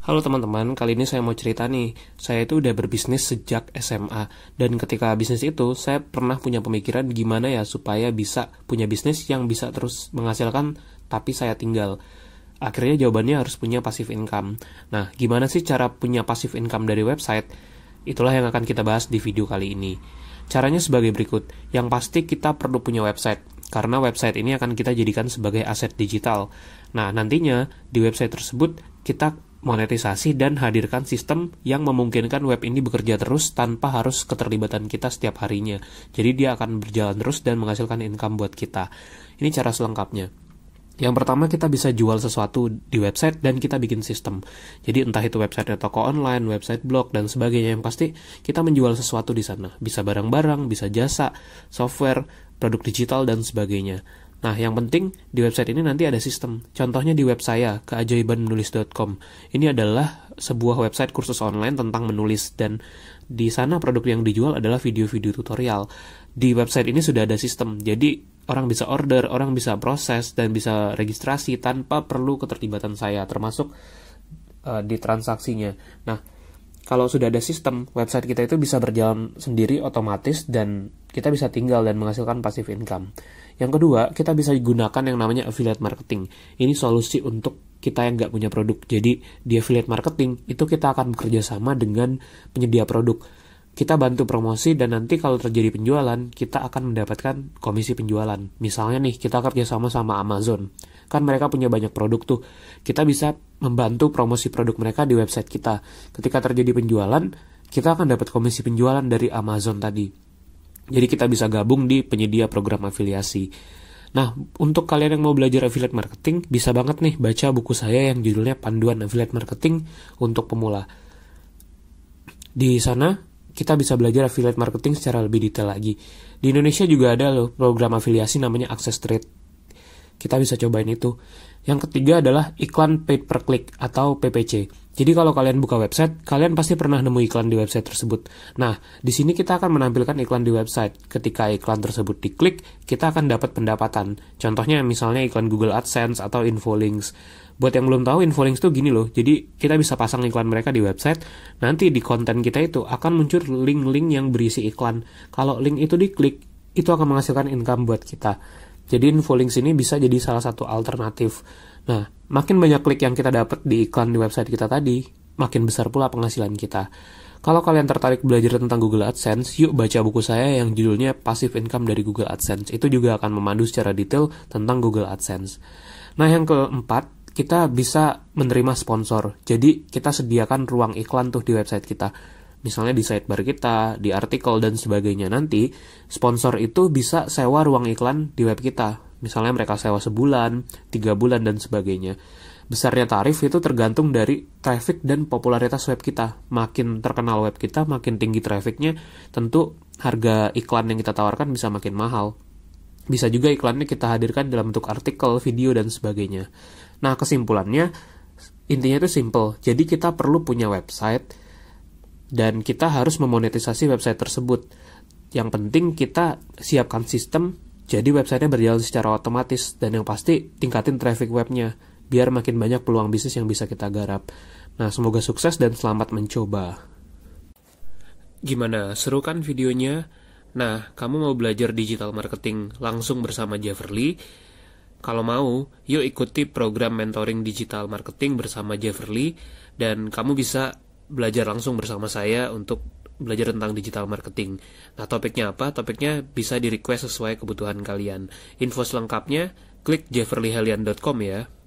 Halo teman-teman, kali ini saya mau cerita nih. Saya itu udah berbisnis sejak SMA dan ketika bisnis itu saya pernah punya pemikiran gimana ya supaya bisa punya bisnis yang bisa terus menghasilkan tapi saya tinggal. Akhirnya jawabannya harus punya passive income. Nah, gimana sih cara punya passive income dari website? Itulah yang akan kita bahas di video kali ini. Caranya sebagai berikut. Yang pasti kita perlu punya website karena website ini akan kita jadikan sebagai aset digital. Nah, nantinya di website tersebut kita monetisasi dan hadirkan sistem yang memungkinkan web ini bekerja terus tanpa harus keterlibatan kita setiap harinya. Jadi dia akan berjalan terus dan menghasilkan income buat kita. Ini cara selengkapnya. Yang pertama kita bisa jual sesuatu di website dan kita bikin sistem. Jadi entah itu website toko online, website blog dan sebagainya yang pasti kita menjual sesuatu di sana. Bisa barang-barang, bisa jasa, software, produk digital dan sebagainya. Nah, yang penting di website ini nanti ada sistem. Contohnya di web saya, keajaibanmenulis.com. Ini adalah sebuah website kursus online tentang menulis dan di sana produk yang dijual adalah video-video tutorial. Di website ini sudah ada sistem. Jadi, orang bisa order, orang bisa proses dan bisa registrasi tanpa perlu keterlibatan saya termasuk uh, di transaksinya. Nah, kalau sudah ada sistem website kita itu bisa berjalan sendiri otomatis dan kita bisa tinggal dan menghasilkan pasif income. Yang kedua, kita bisa gunakan yang namanya affiliate marketing. Ini solusi untuk kita yang nggak punya produk. Jadi di affiliate marketing itu kita akan bekerja sama dengan penyedia produk. Kita bantu promosi dan nanti kalau terjadi penjualan, kita akan mendapatkan komisi penjualan. Misalnya nih, kita kerja sama sama Amazon kan mereka punya banyak produk tuh kita bisa membantu promosi produk mereka di website kita ketika terjadi penjualan kita akan dapat komisi penjualan dari Amazon tadi jadi kita bisa gabung di penyedia program afiliasi Nah, untuk kalian yang mau belajar affiliate marketing, bisa banget nih baca buku saya yang judulnya Panduan Affiliate Marketing untuk Pemula. Di sana, kita bisa belajar affiliate marketing secara lebih detail lagi. Di Indonesia juga ada loh program afiliasi namanya Access Trade kita bisa cobain itu. Yang ketiga adalah iklan pay per click atau PPC. Jadi kalau kalian buka website, kalian pasti pernah nemu iklan di website tersebut. Nah, di sini kita akan menampilkan iklan di website. Ketika iklan tersebut diklik, kita akan dapat pendapatan. Contohnya misalnya iklan Google AdSense atau Infolinks. Buat yang belum tahu, Infolinks itu gini loh. Jadi kita bisa pasang iklan mereka di website. Nanti di konten kita itu akan muncul link-link yang berisi iklan. Kalau link itu diklik, itu akan menghasilkan income buat kita. Jadi links ini bisa jadi salah satu alternatif. Nah, makin banyak klik yang kita dapat di iklan di website kita tadi, makin besar pula penghasilan kita. Kalau kalian tertarik belajar tentang Google AdSense, yuk baca buku saya yang judulnya Passive Income dari Google AdSense. Itu juga akan memandu secara detail tentang Google AdSense. Nah, yang keempat, kita bisa menerima sponsor. Jadi, kita sediakan ruang iklan tuh di website kita misalnya di sidebar kita, di artikel dan sebagainya nanti, sponsor itu bisa sewa ruang iklan di web kita. Misalnya mereka sewa sebulan, tiga bulan, dan sebagainya. Besarnya tarif itu tergantung dari traffic dan popularitas web kita. Makin terkenal web kita, makin tinggi trafficnya, tentu harga iklan yang kita tawarkan bisa makin mahal. Bisa juga iklannya kita hadirkan dalam bentuk artikel, video, dan sebagainya. Nah, kesimpulannya, intinya itu simple. Jadi kita perlu punya website dan kita harus memonetisasi website tersebut. Yang penting kita siapkan sistem jadi websitenya berjalan secara otomatis dan yang pasti tingkatin traffic webnya biar makin banyak peluang bisnis yang bisa kita garap. Nah, semoga sukses dan selamat mencoba. Gimana, seru kan videonya? Nah, kamu mau belajar digital marketing langsung bersama Jeverly? Kalau mau, yuk ikuti program mentoring digital marketing bersama Jeverly. dan kamu bisa belajar langsung bersama saya untuk belajar tentang digital marketing. Nah, topiknya apa? Topiknya bisa di-request sesuai kebutuhan kalian. Info selengkapnya, klik jeverlyhelian.com ya.